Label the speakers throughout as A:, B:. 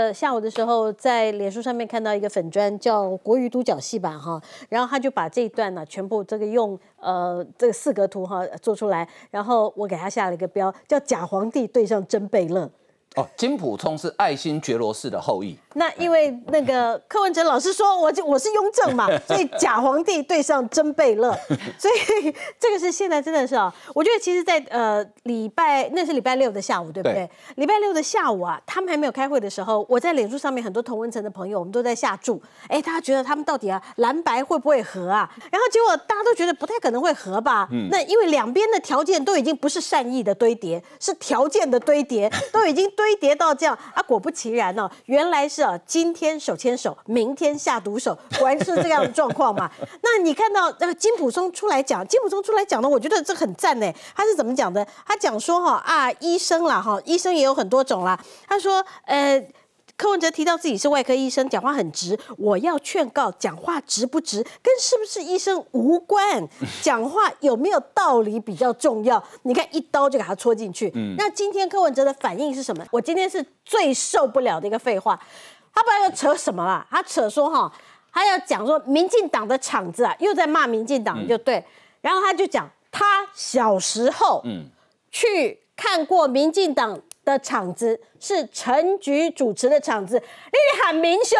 A: 呃，下午的时候在脸书上面看到一个粉砖叫《国语独角戏版》哈，然后他就把这一段呢全部这个用呃这四格图哈做出来，然后我给他下了一个标，叫“假皇帝对上真贝勒”。
B: 哦，金普冲是爱新觉罗氏的后裔。
A: 那因为那个柯文哲老师说，我我我是雍正嘛，所以假皇帝对上真贝勒，所以 这个是现在真的是哦，我觉得其实，在呃礼拜那是礼拜六的下午，对不对？礼拜六的下午啊，他们还没有开会的时候，我在脸书上面很多同文哲的朋友，我们都在下注，哎，大家觉得他们到底啊蓝白会不会合啊？然后结果大家都觉得不太可能会合吧。嗯、那因为两边的条件都已经不是善意的堆叠，是条件的堆叠，都已经。堆叠到这样啊，果不其然哦，原来是啊，今天手牵手，明天下毒手，果然是这样的状况嘛。那你看到那个金普松出来讲，金普松出来讲呢，我觉得这很赞呢。他是怎么讲的？他讲说哈啊，医生啦哈，医生也有很多种啦。他说呃。柯文哲提到自己是外科医生，讲话很直。我要劝告，讲话直不直跟是不是医生无关，讲话有没有道理比较重要。你看，一刀就给他戳进去。那今天柯文哲的反应是什么？我今天是最受不了的一个废话。他知道要扯什么了？他扯说哈，他要讲说民进党的场子啊，又在骂民进党，就对。然后他就讲，他小时候嗯，去看过民进党。的场子是陈菊主持的场子，你喊明秀，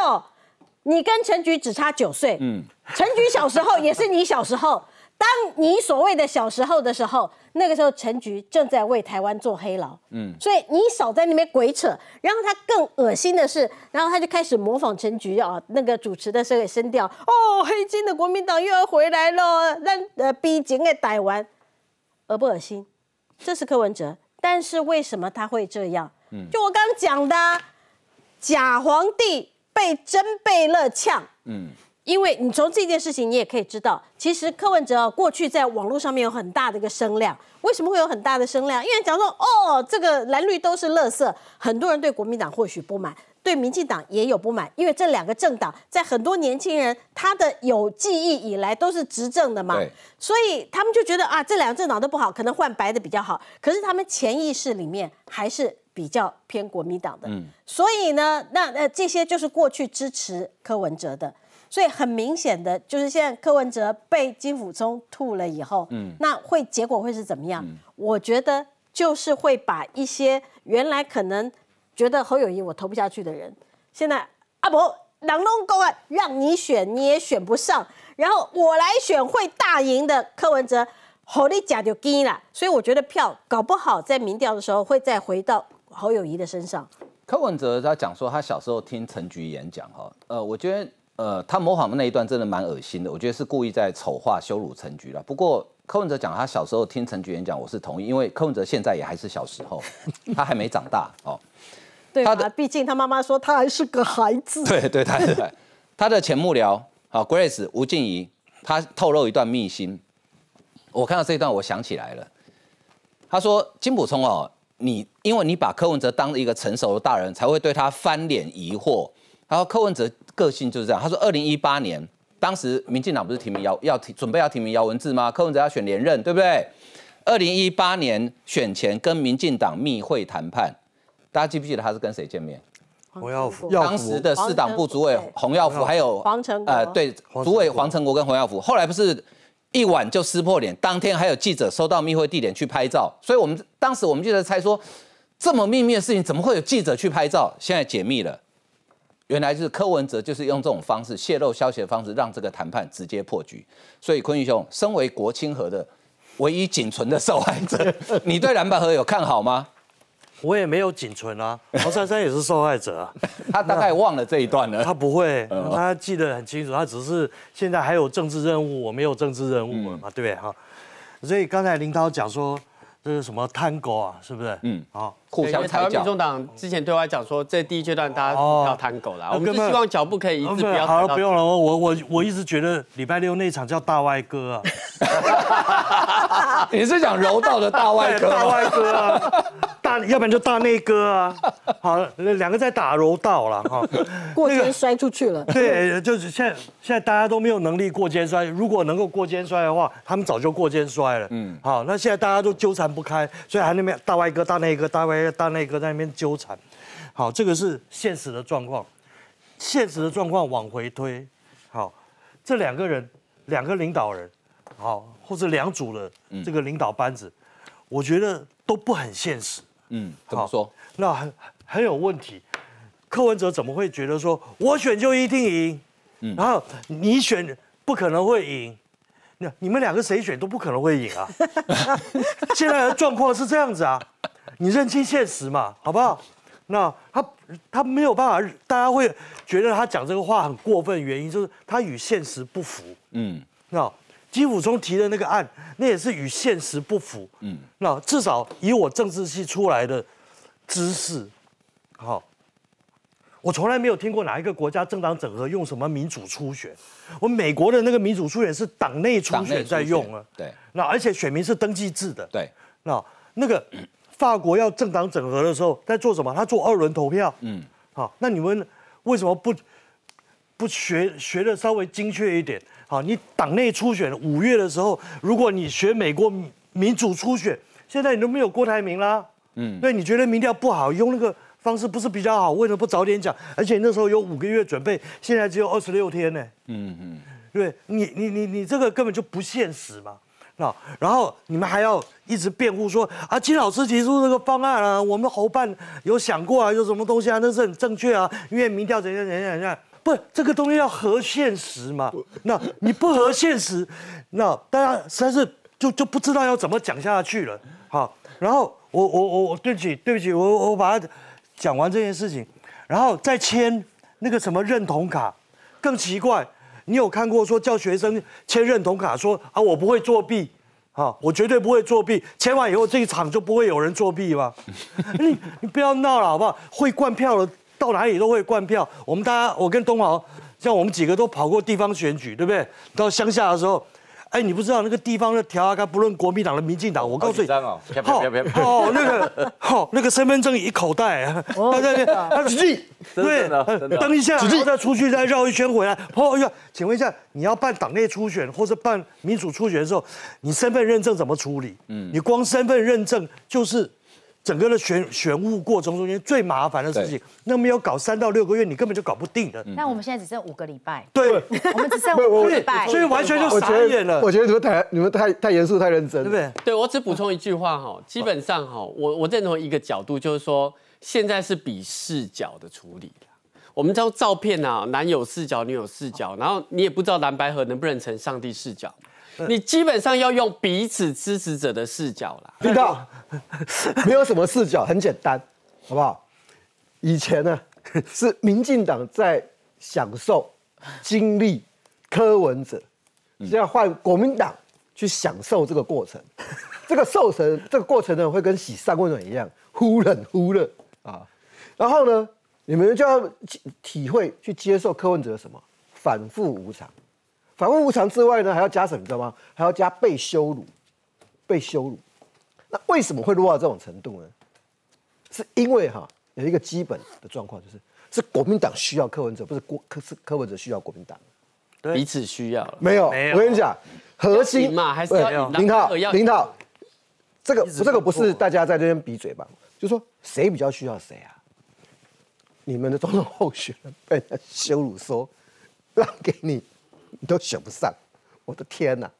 A: 你跟陈菊只差九岁，嗯，陈菊小时候也是你小时候，当你所谓的小时候的时候，那个时候陈菊正在为台湾做黑牢。嗯，所以你少在那边鬼扯。然后他更恶心的是，然后他就开始模仿陈菊啊，那个主持的时候声调，哦，黑金的国民党又要回来了，让呃逼境给逮完，恶不恶心？这是柯文哲。但是为什么他会这样？嗯，就我刚刚讲的，假皇帝被真贝勒呛。嗯，因为你从这件事情，你也可以知道，其实柯文哲过去在网络上面有很大的一个声量。为什么会有很大的声量？因为讲说，哦，这个蓝绿都是垃色，很多人对国民党或许不满。对民进党也有不满，因为这两个政党在很多年轻人他的有记忆以来都是执政的嘛，所以他们就觉得啊，这两个政党都不好，可能换白的比较好。可是他们潜意识里面还是比较偏国民党的，所以呢，那呃这些就是过去支持柯文哲的，所以很明显的，就是现在柯文哲被金辅聪吐了以后，嗯，那会结果会是怎么样？我觉得就是会把一些原来可能。觉得侯友谊我投不下去的人，现在阿伯郎东高案让你选你也选不上，然后我来选会大赢的柯文哲，好你加就跟了，所以我觉得票搞不好在民调的时候会再回到侯友谊的身上。
B: 柯文哲他讲说他小时候听陈菊演讲哈，呃，我觉得呃他模仿的那一段真的蛮恶心的，我觉得是故意在丑化羞辱陈菊了。不过柯文哲讲他小时候听陈菊演讲，我是同意，因为柯文哲现在也还是小时候，他还没长大哦。
A: 对吧？毕竟他妈妈说他还是个孩子。对
B: 对对对，他的前幕僚好 g r a c e 吴静怡，她透露一段秘辛。我看到这一段，我想起来了。他说：“金普聪哦，你因为你把柯文哲当一个成熟的大人，才会对他翻脸疑惑。”然后柯文哲个性就是这样。他说：“二零一八年，当时民进党不是提名要要提准备要提名姚文智吗？柯文哲要选连任，对不对？二零一八年选前跟民进党密会谈判。”大家记不记得他是跟谁见面？
A: 洪
C: 耀福，
B: 当时的市党部主委洪耀福，还有黄成，呃，对，主委黄成国跟洪耀福，后来不是一晚就撕破脸。当天还有记者收到密会地点去拍照，所以我们当时我们就在猜说，这么秘密的事情，怎么会有记者去拍照？现在解密了，原来是柯文哲就是用这种方式泄露消息的方式，让这个谈判直接破局。所以坤义兄，身为国清和的唯一仅存的受害者，你对蓝白合有看好吗？我也没有仅存啊，黄 珊珊也是受害者啊，
C: 他大概忘了这一段了。他不会，他记得很清楚，他只是现在还有政治任务，我没有政治任务了嘛，对不对哈。所以刚才林涛讲说，这是什么贪狗啊，是不是？嗯，好，互相比较。台湾民众党之前对外讲说，这第一阶段大家不要贪狗了。我们是希望脚步可以一直不要好了，不用了，我我我一直觉得礼拜六那场叫大外哥啊。你是讲柔道的大外哥？大外哥啊。要不然就大内哥啊，好，两个在打柔道了哈，过肩
A: 摔出去了。
C: 对，就是现在现在大家都没有能力过肩摔。如果能够过肩摔的话，他们早就过肩摔了。嗯，好，那现在大家都纠缠不开，所以还那边大外哥、大内哥、大外大内哥在那边纠缠。好，这个是现实的状况，现实的状况往回推。好，这两个人，两个领导人，好，或者两组的这个领导班子，我觉得都不很现实。
B: 嗯，怎么说？
C: 那很很有问题。柯文哲怎么会觉得说我选就一定赢？嗯，然后你选不可能会赢，那你们两个谁选都不可能会赢啊。那 现在的状况是这样子啊，你认清现实嘛，好不好？那他他没有办法，大家会觉得他讲这个话很过分，原因就是他与现实不符。嗯，那。基辅中提的那个案，那也是与现实不符。嗯，那至少以我政治系出来的知识，好，我从来没有听过哪一个国家政党整合用什么民主初选。我美国的那个民主初选是党内初选在用啊。对。那而且选民是登记制的。对。那那个法国要政党整合的时候在做什么？他做二轮投票。嗯。好，那你们为什么不？不学学的稍微精确一点好，你党内初选五月的时候，如果你学美国民主初选，现在你都没有郭台铭啦，嗯，对，你觉得民调不好，用那个方式不是比较好？为什么不早点讲？而且那时候有五个月准备，现在只有二十六天呢，嗯嗯，对你你你你这个根本就不现实嘛，那然后你们还要一直辩护说啊，金老师提出这个方案啊，我们侯办有想过啊，有什么东西啊，那是很正确啊，因为民调怎样怎样怎样。这个东西要合现实嘛？那你不合现实，那大家实在是就就不知道要怎么讲下去了。好，然后我我我我对不起，对不起，我我把它讲完这件事情，然后再签那个什么认同卡。更奇怪，你有看过说叫学生签认同卡，说啊我不会作弊，啊我绝对不会作弊，签完以后这一场就不会有人作弊吗？你你不要闹了好不好？会灌票了。到哪里都会灌票。我们大家，我跟东豪，像我们几个都跑过地方选举，对不对？到乡下的时候，哎，你不知道那个地方的调啊，不论国民党的、民进党，我告诉你，好，好那个，好那个身份证一口袋，他在那边，子敬，
A: 对，等一下，子再出去再绕一
C: 圈回来。哦哟，请问一下，你要办党内初选或者办民主初选的时候，你身份认证怎么处理？嗯，你光身份认证就是。整个的旋漩涡过程中间最麻烦的事情，那么要搞三到六个月，你根本就搞不定了。那我们现在只剩五个礼拜，对，我们只剩五 个礼拜，所以完全就傻眼了。我觉得你们太你们太太严肃太认真，对不对？对，我只补充一句话哈，基本上哈，我我认同一个角度，就是说现在是比视角的处理我们照照片啊，男有视角、女有视角，然后你也不知道蓝白盒能不能成上帝视角。你基本上要用彼此支持者的视角啦，听到，
D: 没有什么视角，很简单，好不好？以前呢 是民进党在享受经历柯文哲，现在换国民党去享受这个过程，这个受神，这个过程呢会跟洗三温暖一样，忽冷忽热啊。然后呢，你们就要体会去接受柯文哲什么反复无常。反复无常之外呢，还要加什么？你知道吗？还要加被羞辱，被羞辱。那为什么会落到这种程度呢？是因为哈有一个基本的状况，就是是国民党需要柯文哲，不是国，是柯文哲需要国民党，
C: 彼此需要。没有，我跟你讲，
D: 核心嘛还是林导，林导。这个这个不是大家在这边比嘴巴，就说谁比较需要谁啊？你们的总统候选人被人羞辱，说让给你。你都选不上，我的天哪！